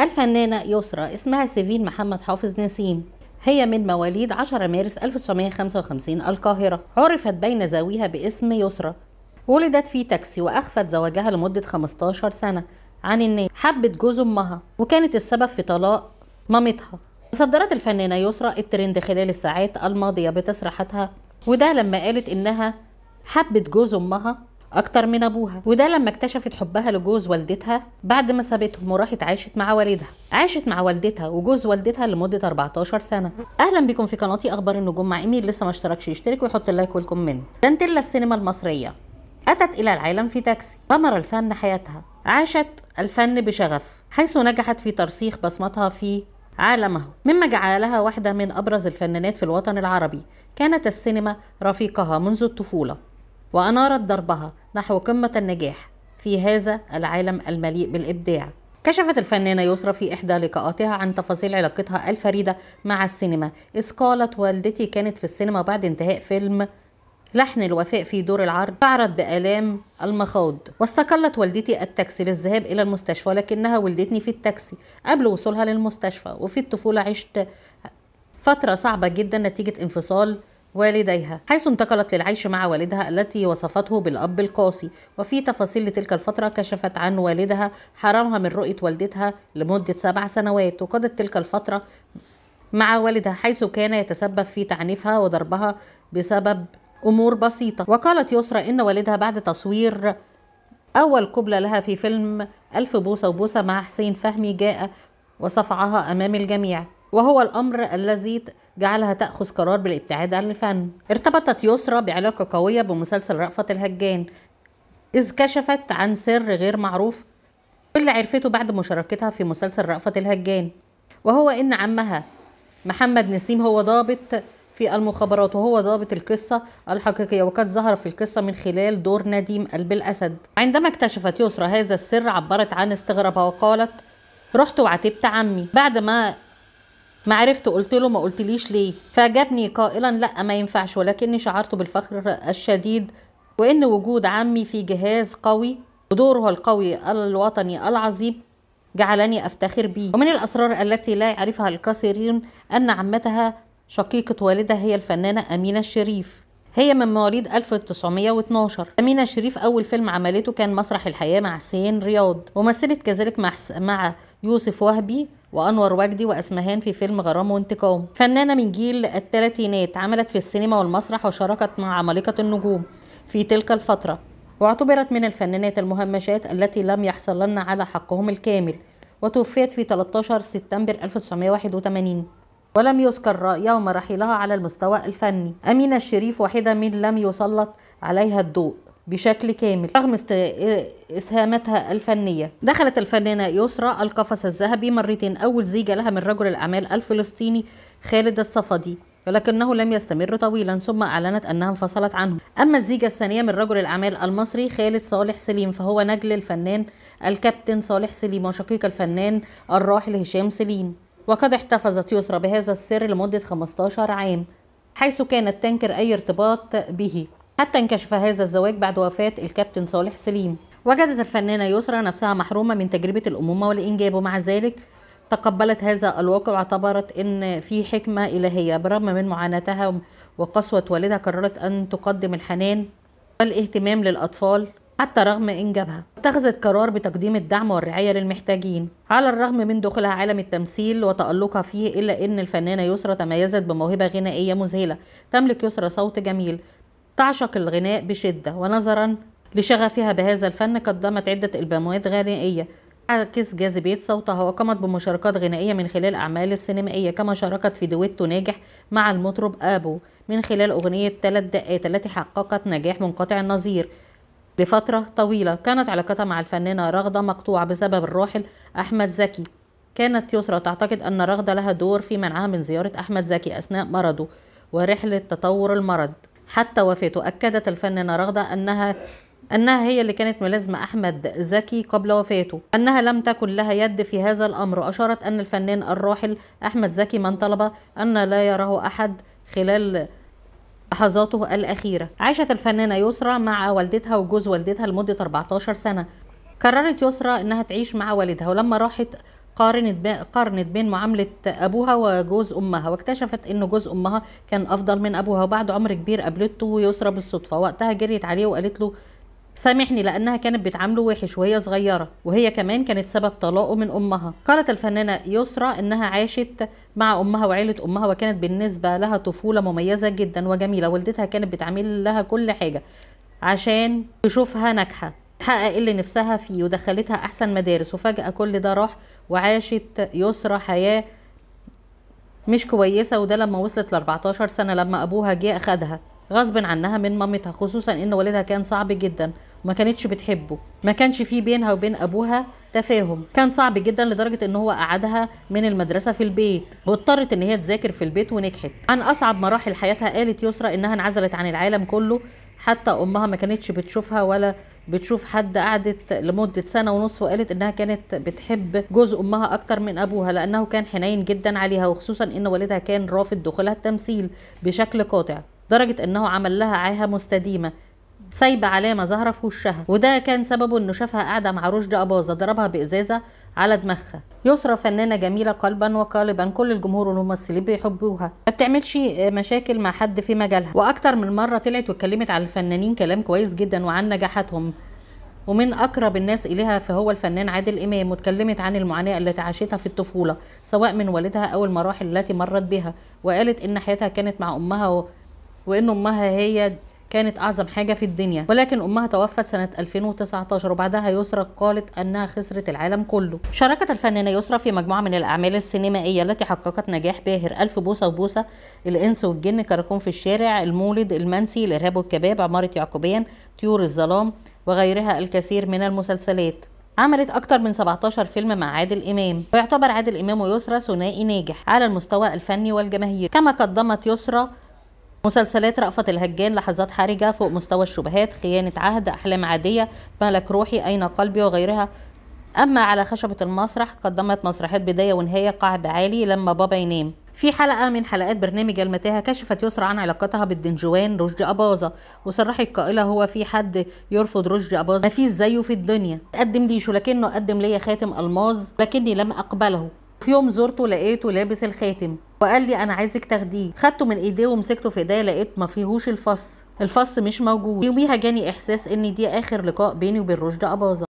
الفنانة يسرى اسمها سيفين محمد حافظ نسيم هي من مواليد 10 مارس 1955 القاهرة عرفت بين زاويها باسم يسرى ولدت في تاكسي وأخفت زواجها لمدة 15 سنة عن الناس حبت جوز أمها وكانت السبب في طلاق مامتها صدرت الفنانة يسرى الترند خلال الساعات الماضية بتصريحاتها وده لما قالت إنها حبت جوز أمها اكتر من ابوها وده لما اكتشفت حبها لجوز والدتها بعد ما سابتهم وراحت عاشت مع والدها عاشت مع والدتها وجوز والدتها لمده 14 سنه اهلا بكم في قناتي اخبار النجوم مع ايمي لسه ما اشتركش يشترك ويحط اللايك والكومنت دانتيلا السينما المصريه أتت إلى العالم في تاكسي غمر الفن حياتها عاشت الفن بشغف حيث نجحت في ترسيخ بصمتها في عالمه مما جعلها واحدة من أبرز الفنانات في الوطن العربي كانت السينما رفيقها منذ الطفولة وأنارت دربها نحو قمة النجاح في هذا العالم المليء بالإبداع كشفت الفنانة يسرى في إحدى لقاءاتها عن تفاصيل علاقتها الفريدة مع السينما إذ قالت والدتي كانت في السينما بعد انتهاء فيلم لحن الوفاء في دور العرض شعرت بآلام المخاض واستقلت والدتي التاكسي للذهاب إلى المستشفى لكنها ولدتني في التاكسي قبل وصولها للمستشفى وفي الطفولة عشت فترة صعبة جدا نتيجة انفصال والديها حيث انتقلت للعيش مع والدها التي وصفته بالأب القاسي وفي تفاصيل لتلك الفترة كشفت عن والدها حرامها من رؤية والدتها لمدة سبع سنوات وقضت تلك الفترة مع والدها حيث كان يتسبب في تعنيفها وضربها بسبب أمور بسيطة وقالت يسرى إن والدها بعد تصوير أول قبلة لها في فيلم ألف بوسة وبوسة مع حسين فهمي جاء وصفعها أمام الجميع وهو الأمر الذي جعلها تأخذ قرار بالابتعاد عن الفن ارتبطت يسرى بعلاقة قوية بمسلسل رأفت الهجان إذ كشفت عن سر غير معروف اللي عرفته بعد مشاركتها في مسلسل رأفت الهجان وهو إن عمها محمد نسيم هو ضابط في المخابرات وهو ضابط القصة الحقيقية وقد ظهر في القصة من خلال دور نديم قلب الأسد عندما اكتشفت يسرى هذا السر عبرت عن استغرابها وقالت رحت وعتبت عمي بعد ما ما عرفت قلت له ما قلتليش ليه فأجابني قائلا لا ما ينفعش ولكني شعرت بالفخر الشديد وإن وجود عمي في جهاز قوي ودوره القوي الوطني العظيم جعلني أفتخر به ومن الأسرار التي لا يعرفها الكثيرين أن عمتها شقيقة والدها هي الفنانة أمينة الشريف هي من مواليد 1912 أمينة الشريف أول فيلم عملته كان مسرح الحياة مع حسين رياض ومثلت كذلك مع يوسف وهبي وأنور وجدي وأسمهان في فيلم غرام وانتقام فنانة من جيل الثلاثينات عملت في السينما والمسرح وشاركت مع عمالقة النجوم في تلك الفترة واعتبرت من الفنانات المهمشات التي لم يحصلن على حقهم الكامل وتوفيت في 13 سبتمبر 1981 ولم يذكر رأيها ومراحلها على المستوى الفني أمينة الشريف واحدة من لم يسلط عليها الضوء بشكل كامل رغم اسهاماتها الفنيه دخلت الفنانه يسرى القفص الذهبي مرتين اول زيجه لها من رجل الاعمال الفلسطيني خالد الصفدي ولكنه لم يستمر طويلا ثم اعلنت انها انفصلت عنه اما الزيجه الثانيه من رجل الاعمال المصري خالد صالح سليم فهو نجل الفنان الكابتن صالح سليم وشقيق الفنان الراحل هشام سليم وقد احتفظت يسرى بهذا السر لمده 15 عام حيث كانت تنكر اي ارتباط به حتى انكشف هذا الزواج بعد وفاة الكابتن صالح سليم وجدت الفنانة يسرى نفسها محرومة من تجربة الأمومة والإنجاب ومع ذلك تقبلت هذا الواقع واعتبرت ان في حكمه الهيه بالرغم من معاناتها وقسوه والدها قررت ان تقدم الحنان والاهتمام للاطفال حتى رغم انجابها اتخذت قرار بتقديم الدعم والرعايه للمحتاجين على الرغم من دخولها عالم التمثيل وتالقها فيه الا ان الفنانه يسرى تميزت بموهبه غنائيه مذهله تملك يسرى صوت جميل تعشق الغناء بشدة ونظرا لشغفها بهذا الفن قدمت عدة ألبومات غنائية عكس جاذبية صوتها وقامت بمشاركات غنائية من خلال أعمال السينمائية كما شاركت في دويتو ناجح مع المطرب أبو من خلال أغنية ثلاث دقات التي حققت نجاح منقطع النظير لفترة طويلة كانت علاقتها مع الفنانة رغدة مقطوعة بسبب الراحل أحمد زكي كانت يسرى تعتقد أن رغدة لها دور في منعها من زيارة أحمد زكي أثناء مرضه ورحلة تطور المرض حتى وفاته أكدت الفنانة رغدة أنها أنها هي اللي كانت ملازمة أحمد زكي قبل وفاته أنها لم تكن لها يد في هذا الأمر أشارت أن الفنان الراحل أحمد زكي من طلب أن لا يراه أحد خلال لحظاته الأخيرة عاشت الفنانة يسرى مع والدتها وجوز والدتها لمدة 14 سنة قررت يسرى أنها تعيش مع والدها ولما راحت قارنت قارنت بين معامله ابوها وجوز امها واكتشفت ان جوز امها كان افضل من ابوها وبعد عمر كبير قابلته ويسرى بالصدفه وقتها جريت عليه وقالت له سامحني لأنها كانت بتعامله وحش وهي صغيرة وهي كمان كانت سبب طلاقه من أمها قالت الفنانة يسرى أنها عاشت مع أمها وعيلة أمها وكانت بالنسبة لها طفولة مميزة جدا وجميلة والدتها كانت بتعمل لها كل حاجة عشان تشوفها ناجحة حقق اللي نفسها فيه ودخلتها احسن مدارس وفجاه كل ده راح وعاشت يسرى حياه مش كويسه وده لما وصلت ل 14 سنه لما ابوها جه اخدها غصب عنها من مامتها خصوصا ان والدها كان صعب جدا وما كانتش بتحبه ما كانش في بينها وبين ابوها تفاهم كان صعب جدا لدرجه ان هو قعدها من المدرسه في البيت واضطرت ان هي تذاكر في البيت ونجحت عن اصعب مراحل حياتها قالت يسرى انها انعزلت عن العالم كله حتى امها ما كانتش بتشوفها ولا بتشوف حد قعدت لمدة سنة ونص وقالت إنها كانت بتحب جوز أمها أكتر من أبوها لأنه كان حنين جدا عليها وخصوصا إن والدها كان رافض دخولها التمثيل بشكل قاطع درجة إنه عمل لها عاهة مستديمة سايبه علامه ظاهره في وشها وده كان سببه انه شافها قاعده مع رشدي اباظه ضربها بازازه على دماغها يسرى فنانه جميله قلبا وقالبا كل الجمهور والممثلين بيحبوها ما بتعملش مشاكل مع حد في مجالها واكتر من مره طلعت واتكلمت على الفنانين كلام كويس جدا وعن نجاحاتهم ومن اقرب الناس اليها فهو الفنان عادل امام واتكلمت عن المعاناه التي عاشتها في الطفوله سواء من والدها او المراحل التي مرت بها وقالت ان حياتها كانت مع امها و... وان امها هي كانت أعظم حاجة في الدنيا ولكن أمها توفت سنة 2019 وبعدها يسرى قالت أنها خسرت العالم كله شاركت الفنانة يسرى في مجموعة من الأعمال السينمائية التي حققت نجاح باهر ألف بوسة وبوسة الإنس والجن كراكون في الشارع المولد المنسي الإرهاب والكباب عمارة يعقوبيان طيور الظلام وغيرها الكثير من المسلسلات عملت أكتر من 17 فيلم مع عادل إمام ويعتبر عادل إمام ويسرى ثنائي ناجح على المستوى الفني والجماهيري كما قدمت يسرى مسلسلات رأفت الهجان لحظات حرجة فوق مستوى الشبهات خيانة عهد أحلام عادية ملك روحي أين قلبي وغيرها أما على خشبة المسرح قدمت مسرحيات بداية ونهاية قعد عالي لما بابا ينام في حلقة من حلقات برنامج المتاهة كشفت يسرى عن علاقتها بالدنجوان رشدي أباظة وصرحت قائلة هو في حد يرفض رشدي أباظة مفيش زيه في الدنيا قدم ليش ولكنه قدم ليا خاتم ألماظ لكني لم أقبله في يوم زرته لقيته لابس الخاتم وقال لي انا عايزك تاخديه خدته من ايديه ومسكته في ايديا لقيت ما فيهوش الفص الفص مش موجود يوميها جاني احساس ان دي اخر لقاء بيني وبين رشدي اباظه